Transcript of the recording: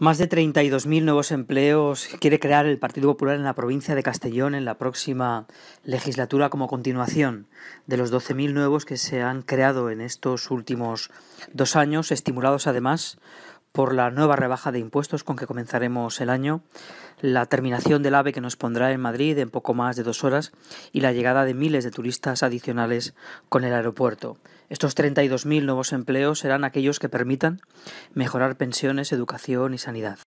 Más de 32.000 nuevos empleos quiere crear el Partido Popular en la provincia de Castellón en la próxima legislatura como continuación de los 12.000 nuevos que se han creado en estos últimos dos años, estimulados además por la nueva rebaja de impuestos con que comenzaremos el año, la terminación del AVE que nos pondrá en Madrid en poco más de dos horas y la llegada de miles de turistas adicionales con el aeropuerto. Estos 32.000 nuevos empleos serán aquellos que permitan mejorar pensiones, educación y sanidad.